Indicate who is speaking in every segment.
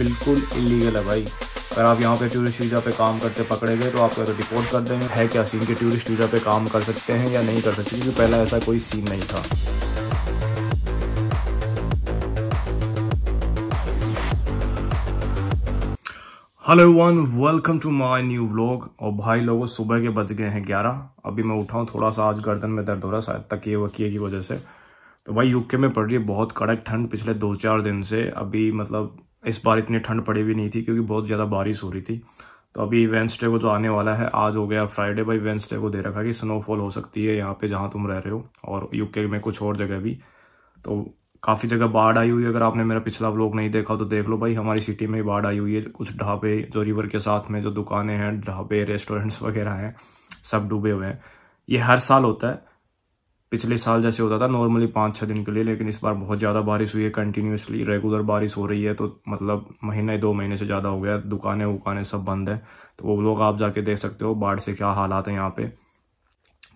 Speaker 1: बिल्कुल इलीगल है भाई अगर आप यहाँ पे टूरिस्ट वीज़ा पे काम करते पकड़े गए तो आप अगर तो डिपोर्ट कर देंगे है क्या सीन के टूरिस्ट वीज़ा पे काम कर सकते हैं या नहीं कर सकते क्योंकि पहला ऐसा कोई सीन नहीं था hello one welcome to my new vlog और भाई लोगों सुबह के बज गए हैं ग्यारह अभी मैं उठाऊँ थोड़ा सा आज गर्दन में दर्द हो रहा शायद तक तकिए वकी की वजह से तो भाई यूके में पड़ रही है बहुत कड़क ठंड पिछले दो चार दिन से अभी मतलब इस बार इतनी ठंड पड़ी भी नहीं थी क्योंकि बहुत ज़्यादा बारिश हो रही थी तो अभी वेंसडे को जो तो आने वाला है आज हो गया फ्राइडे भाई वेंसडे को दे रखा कि स्नोफॉल हो सकती है यहाँ पे जहाँ तुम रह रहे हो और यूके में कुछ और जगह भी तो काफ़ी जगह बाढ़ आई हुई है अगर आपने मेरा पिछला व्लॉग नहीं देखा तो देख लो भाई हमारी सिटी में बाढ़ आई हुई है कुछ ढाबे जो रिवर के साथ में जो दुकानें हैं ढाबे रेस्टोरेंट्स वगैरह हैं सब डूबे हुए हैं ये हर साल होता है पिछले साल जैसे होता था नॉर्मली पाँच छः दिन के लिए लेकिन इस बार बहुत ज़्यादा बारिश हुई है कंटिन्यूसली रेगुलर बारिश हो रही है तो मतलब महीने दो महीने से ज़्यादा हो गया दुकानें वुकानें सब बंद है तो वो लोग आप जाके देख सकते हो बाढ़ से क्या हालात हैं यहाँ पे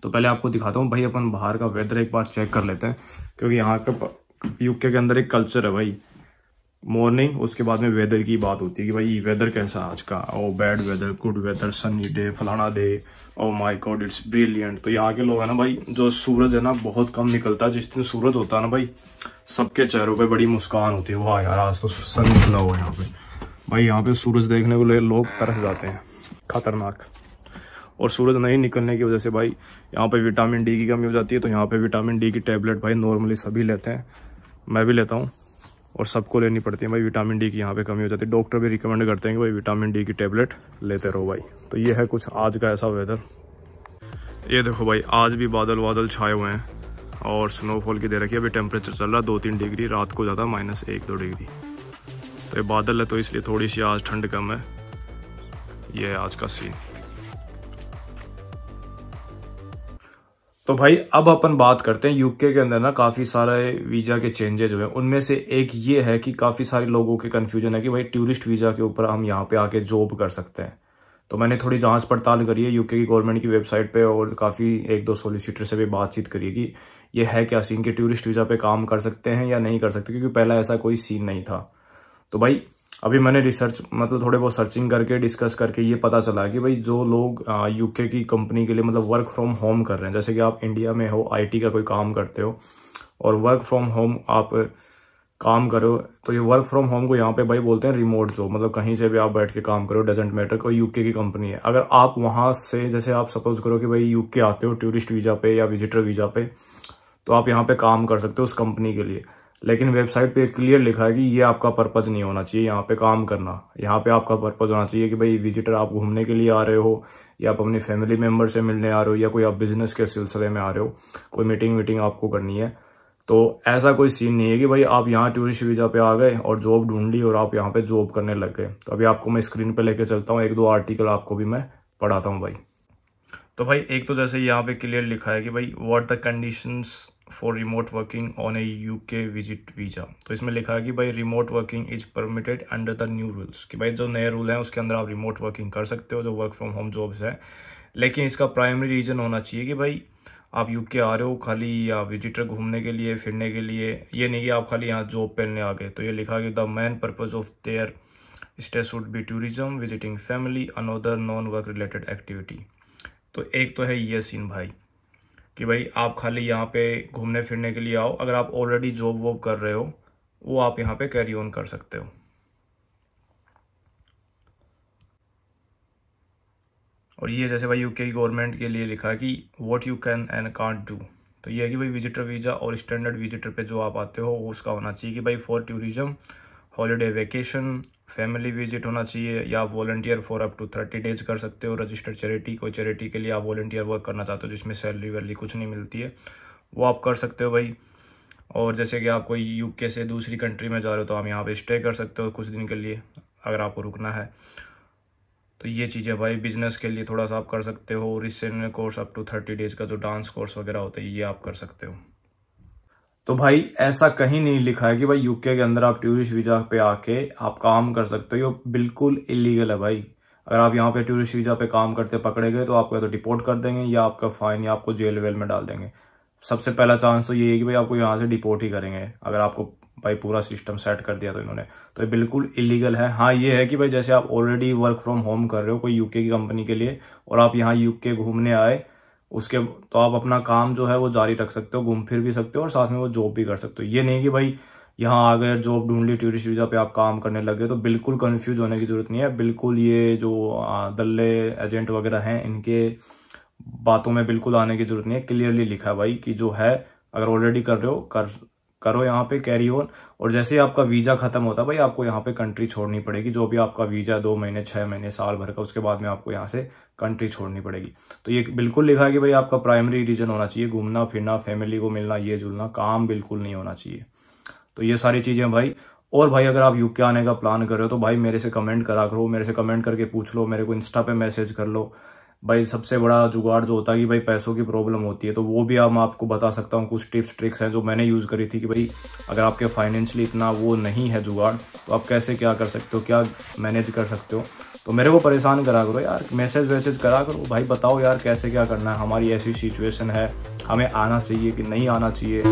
Speaker 1: तो पहले आपको दिखाता हूँ भाई अपन बाहर का वेदर एक बार चेक कर लेते हैं क्योंकि यहाँ का यूके के अंदर एक कल्चर है भाई मॉर्निंग उसके बाद में वेदर की बात होती है कि भाई वेदर कैसा आज का oh bad weather good weather sunny day फलाना day oh my god it's brilliant तो यहाँ के लोग है ना भाई जो सूरज है ना बहुत कम निकलता है जिस दिन सूरज होता है ना भाई सबके चेहरों पे बड़ी मुस्कान होती है वाह यार आज तो सन निकला हुआ यहाँ पे भाई यहाँ पे सूरज देखने को ले लोग तरस जाते हैं खतरनाक और सूरज नहीं निकलने की वजह से भाई यहाँ पे विटामिन डी की कमी हो जाती है तो यहाँ पे विटामिन डी की टैबलेट भाई नॉर्मली सभी लेते हैं मैं भी लेता हूँ और सबको लेनी पड़ती है भाई विटामिन डी की यहाँ पे कमी हो जाती है डॉक्टर भी रिकमेंड करते हैं कि भाई विटामिन डी की टेबलेट लेते रहो भाई तो ये है कुछ आज का ऐसा वेदर ये देखो भाई आज भी बादल वादल छाए हुए हैं और स्नोफॉल की दे रखी है अभी टेम्परेचर चल रहा है दो तीन डिग्री रात को ज़्यादा माइनस एक दो डिग्री तो ये बादल है तो इसलिए थोड़ी सी आज ठंड कम है ये आज का सीन तो भाई अब अपन बात करते हैं यूके के अंदर ना काफ़ी सारे वीज़ा के चेंजेज हुए उनमें से एक ये है कि काफ़ी सारे लोगों के कन्फ्यूजन है कि भाई टूरिस्ट वीज़ा के ऊपर हम यहाँ पे आके जॉब कर सकते हैं तो मैंने थोड़ी जांच पड़ताल करी है यूके की गवर्नमेंट की वेबसाइट पे और काफ़ी एक दो सोलिसिटर से भी बातचीत करी कि ये है क्या सीन कि टूरिस्ट वीज़ा पे काम कर सकते हैं या नहीं कर सकते क्योंकि पहला ऐसा कोई सीन नहीं था तो भाई अभी मैंने रिसर्च मतलब थोड़े बहुत सर्चिंग करके डिस्कस करके ये पता चला कि भाई जो लोग यूके की कंपनी के लिए मतलब वर्क फ्रॉम होम कर रहे हैं जैसे कि आप इंडिया में हो आईटी का कोई काम करते हो और वर्क फ्रॉम होम आप काम करो तो ये वर्क फ्रॉम होम को यहाँ पे भाई बोलते हैं रिमोट जॉब मतलब कहीं से भी आप बैठ के काम करो डजेंट मैटर कोई यूके की कंपनी है अगर आप वहाँ से जैसे आप सपोज करो कि भाई यूके आते हो टूरिस्ट वीज़ा पे या विजिटर वीज़ा पे तो आप यहाँ पे काम कर सकते हो उस कंपनी के लिए लेकिन वेबसाइट पे क्लियर लिखा है कि ये आपका पर्पज़ नहीं होना चाहिए यहाँ पे काम करना यहाँ पे आपका पर्पज़ होना चाहिए कि भाई विजिटर आप घूमने के लिए आ रहे हो या आप अपने फैमिली मेम्बर से मिलने आ रहे हो या कोई आप बिजनेस के सिलसिले में आ रहे हो कोई मीटिंग वीटिंग आपको करनी है तो ऐसा कोई सीन नहीं है कि भाई आप यहाँ टूरिस्ट वीज़ा पे आ गए और जॉब ढूंढ ली और आप यहाँ पे जॉब करने लग गए तो अभी आपको मैं स्क्रीन पे लेके चलता हूँ एक दो आर्टिकल आपको भी मैं पढ़ाता हूँ भाई तो भाई एक तो जैसे यहाँ पे क्लियर लिखा है कि भाई what the conditions for remote working on a U K visit visa तो इसमें लिखा है कि भाई remote working is permitted under the new rules कि भाई जो नए रूल हैं उसके अंदर आप रिमोट वर्किंग कर सकते हो जो वर्क फ्रॉम होम जॉब्स हैं लेकिन इसका प्राइमरी रीज़न होना चाहिए कि भाई आप यू के आ रहे हो खाली या विजिटर घूमने के लिए फिरने के लिए ये नहीं कि आप खाली यहाँ जॉब पहनने आ गए तो ये लिखा कि the main purpose of their stay should be tourism visiting family another non work related activity तो एक तो है ये सीन भाई कि भाई आप खाली यहाँ पे घूमने फिरने के लिए आओ अगर आप ऑलरेडी जॉब वॉब कर रहे हो वो आप यहाँ पे कैरी ऑन कर सकते हो और ये जैसे भाई यूके की गवर्नमेंट के लिए लिखा है कि what you can and can't do तो ये है कि भाई विजिटर वीज़ा और स्टैंडर्ड विजिटर पे जो आप आते हो उसका होना चाहिए कि भाई for tourism holiday vacation family visit होना चाहिए या आप volunteer for up to thirty days कर सकते हो रजिस्टर्ड चैरिटी कोई चैरिटी के लिए आप वॉल्टियर वर्क करना चाहते हो जिसमें सैलरी वैलरी कुछ नहीं मिलती है वो आप कर सकते हो भाई और जैसे कि आप कोई यूके से दूसरी कंट्री में जा रहे हो तो आप यहाँ पे स्टे कर सकते हो कुछ दिन के लिए अगर आपको रुकना है तो ये चीज़ें भाई बिजनेस के लिए थोड़ा सा आप कर सकते हो और इससे course up to thirty days का जो डांस कोर्स वगैरह होता है ये आप कर सकते हो तो भाई ऐसा कहीं नहीं लिखा है कि भाई यूके के अंदर आप टूरिस्ट वीजा पे आके आप काम कर सकते हो बिल्कुल इलीगल है भाई अगर आप यहाँ पे टूरिस्ट वीजा पे काम करते पकड़े गए तो आपको या तो डिपोर्ट कर देंगे या आपका फाइन या आपको जेल वेल में डाल देंगे सबसे पहला चांस तो ये है कि भाई आपको यहाँ से डिपोर्ट ही करेंगे अगर आपको भाई पूरा सिस्टम सेट कर दिया तो इन्होंने तो ये बिल्कुल इलीगल है हाँ ये है कि भाई जैसे आप ऑलरेडी वर्क फ्रॉम होम कर रहे हो कोई यूके की कंपनी के लिए और आप यहाँ यूके घूमने आए उसके तो आप अपना काम जो है वो जारी रख सकते हो घूम फिर भी सकते हो और साथ में वो जॉब भी कर सकते हो ये नहीं कि भाई यहाँ आ गए जॉब ढूंढ ली टूरिस्ट वीज़ा पे आप काम करने लगे तो बिल्कुल कन्फ्यूज होने की ज़रूरत नहीं है बिल्कुल ये जो दल्ले एजेंट वगैरह हैं इनके बातों में बिल्कुल आने की ज़रूरत नहीं है क्लियरली लिखा है भाई कि जो है अगर ऑलरेडी कर रहे हो कर करो यहाँ पे कैरी ऑन और जैसे आपका वीज़ा ख़त्म होता भाई आपको यहाँ पे कंट्री छोड़नी पड़ेगी जो भी आपका वीज़ा दो महीने छह महीने साल भर का उसके बाद में आपको यहाँ से कंट्री छोड़नी पड़ेगी तो ये बिल्कुल लिखा है कि भाई आपका प्राइमरी रीजन होना चाहिए घूमना फिरना फैमिली को मिलना ये जुलना काम बिल्कुल नहीं होना चाहिए तो ये सारी चीज़ें भाई और भाई अगर आप यूके आने का प्लान कर रहे हो तो भाई मेरे से कमेंट करा करो मेरे से कमेंट करके पूछ लो मेरे को इंस्टा पे मैसेज कर लो भाई सबसे बड़ा जुगाड़ जो होता है कि भाई पैसों की प्रॉब्लम होती है तो वो भी हम आपको बता सकता हूँ कुछ टिप्स ट्रिक्स हैं जो मैंने यूज़ करी थी कि भाई अगर आपके फाइनेंशियली इतना वो नहीं है जुगाड़ तो आप कैसे क्या कर सकते हो क्या मैनेज कर सकते हो तो मेरे को परेशान करा करो यार मैसेज वैसेज करा करो भाई बताओ यार कैसे क्या करना है हमारी ऐसी सिचुएशन है हमें आना चाहिए कि नहीं आना चाहिए